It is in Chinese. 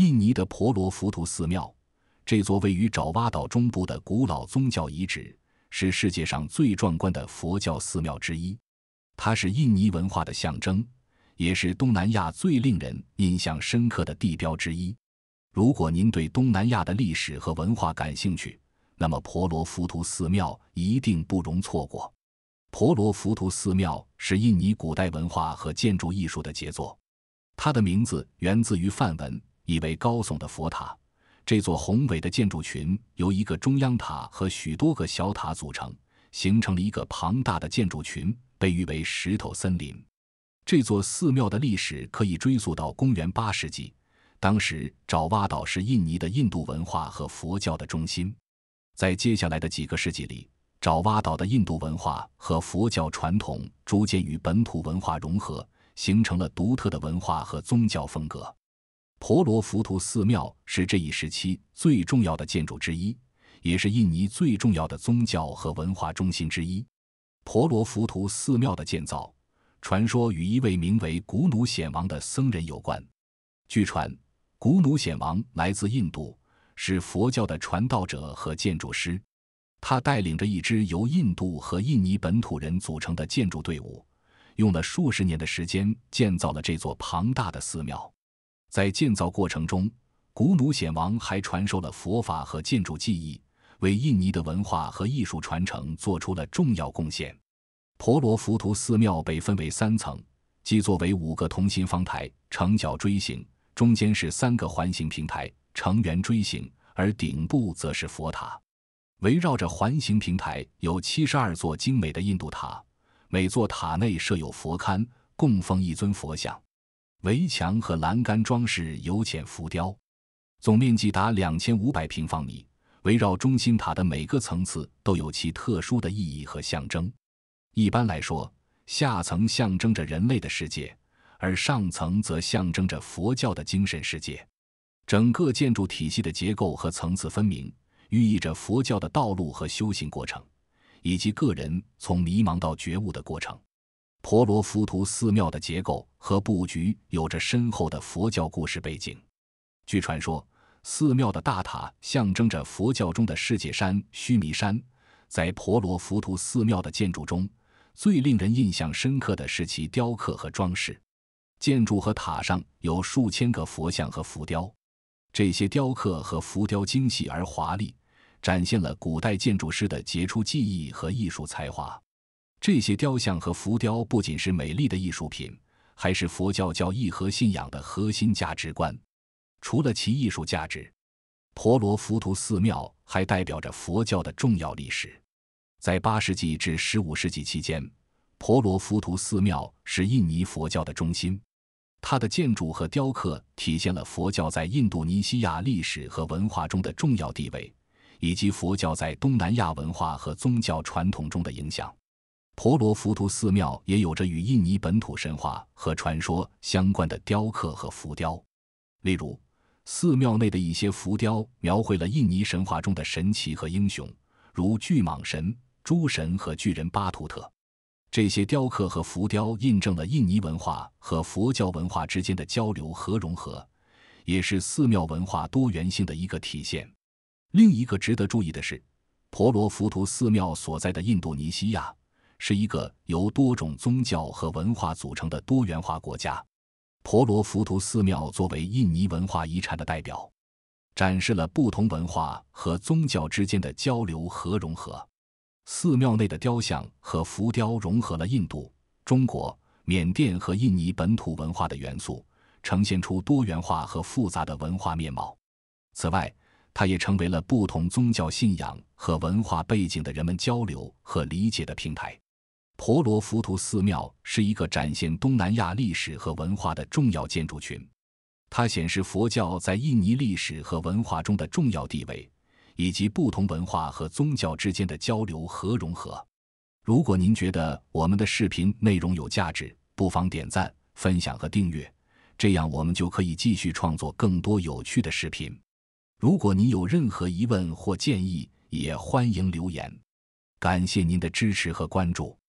印尼的婆罗浮屠寺庙，这座位于爪哇岛中部的古老宗教遗址，是世界上最壮观的佛教寺庙之一。它是印尼文化的象征，也是东南亚最令人印象深刻的地标之一。如果您对东南亚的历史和文化感兴趣，那么婆罗浮屠寺庙一定不容错过。婆罗浮屠寺庙是印尼古代文化和建筑艺术的杰作，它的名字源自于梵文。意为高耸的佛塔，这座宏伟的建筑群由一个中央塔和许多个小塔组成，形成了一个庞大的建筑群，被誉为“石头森林”。这座寺庙的历史可以追溯到公元八世纪，当时爪哇岛是印尼的印度文化和佛教的中心。在接下来的几个世纪里，爪哇岛的印度文化和佛教传统逐渐与本土文化融合，形成了独特的文化和宗教风格。婆罗浮屠寺庙是这一时期最重要的建筑之一，也是印尼最重要的宗教和文化中心之一。婆罗浮屠寺庙的建造传说与一位名为古努显王的僧人有关。据传，古努显王来自印度，是佛教的传道者和建筑师。他带领着一支由印度和印尼本土人组成的建筑队伍，用了数十年的时间建造了这座庞大的寺庙。在建造过程中，古努显王还传授了佛法和建筑技艺，为印尼的文化和艺术传承做出了重要贡献。婆罗浮屠寺庙被分为三层，基座为五个同心方台，呈角锥形；中间是三个环形平台，呈圆锥形；而顶部则是佛塔。围绕着环形平台有七十二座精美的印度塔，每座塔内设有佛龛，供奉一尊佛像。围墙和栏杆装饰由浅浮雕，总面积达两千五百平方米。围绕中心塔的每个层次都有其特殊的意义和象征。一般来说，下层象征着人类的世界，而上层则象征着佛教的精神世界。整个建筑体系的结构和层次分明，寓意着佛教的道路和修行过程，以及个人从迷茫到觉悟的过程。婆罗浮屠寺庙的结构和布局有着深厚的佛教故事背景。据传说，寺庙的大塔象征着佛教中的世界山须弥山。在婆罗浮屠寺庙的建筑中，最令人印象深刻的是其雕刻和装饰。建筑和塔上有数千个佛像和浮雕，这些雕刻和浮雕精细而华丽，展现了古代建筑师的杰出技艺和艺术才华。这些雕像和浮雕不仅是美丽的艺术品，还是佛教教义和信仰的核心价值观。除了其艺术价值，婆罗浮屠寺庙还代表着佛教的重要历史。在八世纪至十五世纪期间，婆罗浮屠寺庙是印尼佛教的中心。它的建筑和雕刻体现了佛教在印度尼西亚历史和文化中的重要地位，以及佛教在东南亚文化和宗教传统中的影响。婆罗浮屠寺庙也有着与印尼本土神话和传说相关的雕刻和浮雕，例如寺庙内的一些浮雕描绘了印尼神话中的神奇和英雄，如巨蟒神、诸神和巨人巴图特。这些雕刻和浮雕印证了印尼文化和佛教文化之间的交流和融合，也是寺庙文化多元性的一个体现。另一个值得注意的是，婆罗浮屠寺庙所在的印度尼西亚。是一个由多种宗教和文化组成的多元化国家。婆罗浮屠寺庙作为印尼文化遗产的代表，展示了不同文化和宗教之间的交流和融合。寺庙内的雕像和浮雕融合了印度、中国、缅甸和印尼本土文化的元素，呈现出多元化和复杂的文化面貌。此外，它也成为了不同宗教信仰和文化背景的人们交流和理解的平台。婆罗浮屠寺庙是一个展现东南亚历史和文化的重要建筑群，它显示佛教在印尼历史和文化中的重要地位，以及不同文化和宗教之间的交流和融合。如果您觉得我们的视频内容有价值，不妨点赞、分享和订阅，这样我们就可以继续创作更多有趣的视频。如果您有任何疑问或建议，也欢迎留言。感谢您的支持和关注！